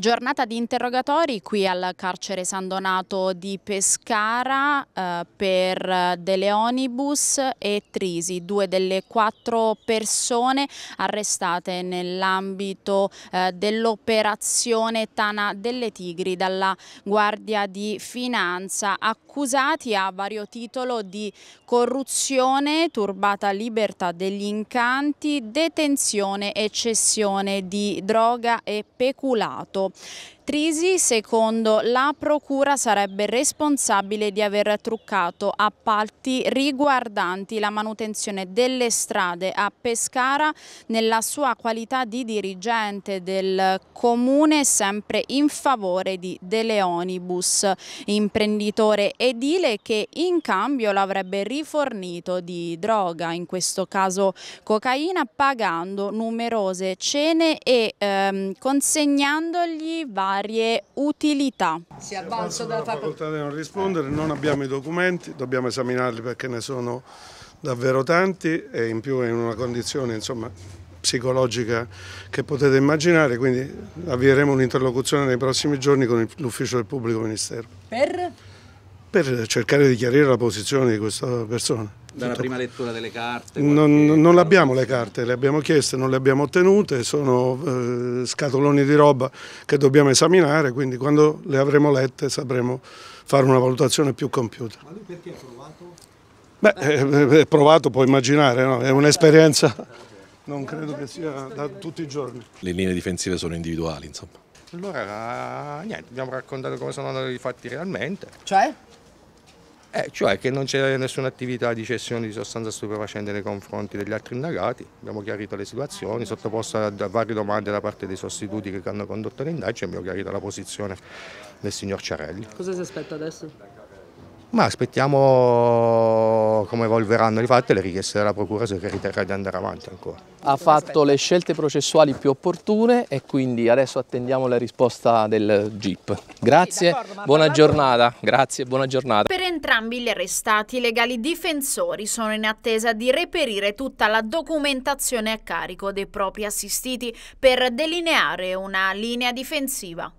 Giornata di interrogatori qui al carcere San Donato di Pescara eh, per De Leonibus e Trisi, due delle quattro persone arrestate nell'ambito eh, dell'operazione Tana delle Tigri dalla Guardia di Finanza, accusati a vario titolo di corruzione, turbata libertà degli incanti, detenzione e cessione di droga e peculato. people Trisi, secondo la Procura, sarebbe responsabile di aver truccato appalti riguardanti la manutenzione delle strade a Pescara nella sua qualità di dirigente del comune sempre in favore di De Leonibus, imprenditore edile che in cambio l'avrebbe rifornito di droga, in questo caso cocaina, pagando numerose cene e ehm, consegnandogli vari varie utilità. Si avanza dalla facoltà di non rispondere, non abbiamo i documenti, dobbiamo esaminarli perché ne sono davvero tanti e in più è in una condizione insomma, psicologica che potete immaginare, quindi avvieremo un'interlocuzione nei prossimi giorni con l'ufficio del pubblico ministero. Per? per cercare di chiarire la posizione di questa persona. Dalla prima lettura delle carte? Non, non abbiamo le carte, le abbiamo chieste, non le abbiamo ottenute, sono eh, scatoloni di roba che dobbiamo esaminare, quindi quando le avremo lette sapremo fare una valutazione più compiuta. Ma lui perché ha provato? Beh, è, è provato, puoi immaginare, no? è un'esperienza, non credo che sia da tutti i giorni. Le linee difensive sono individuali, insomma. Allora, niente, abbiamo raccontato come sono andati i fatti realmente. Cioè? Eh, cioè che non c'è nessuna attività di cessione di sostanza stupefacente nei confronti degli altri indagati, abbiamo chiarito le situazioni, sottoposto a varie domande da parte dei sostituti che hanno condotto le indagini, abbiamo chiarito la posizione del signor Ciarelli. Cosa si aspetta adesso? Ma aspettiamo come evolveranno le fatte le richieste della Procura se riterrà di andare avanti ancora. Ha fatto le scelte processuali più opportune e quindi adesso attendiamo la risposta del GIP. Grazie, buona giornata. Grazie, buona giornata. Per entrambi gli arrestati i legali difensori sono in attesa di reperire tutta la documentazione a carico dei propri assistiti per delineare una linea difensiva.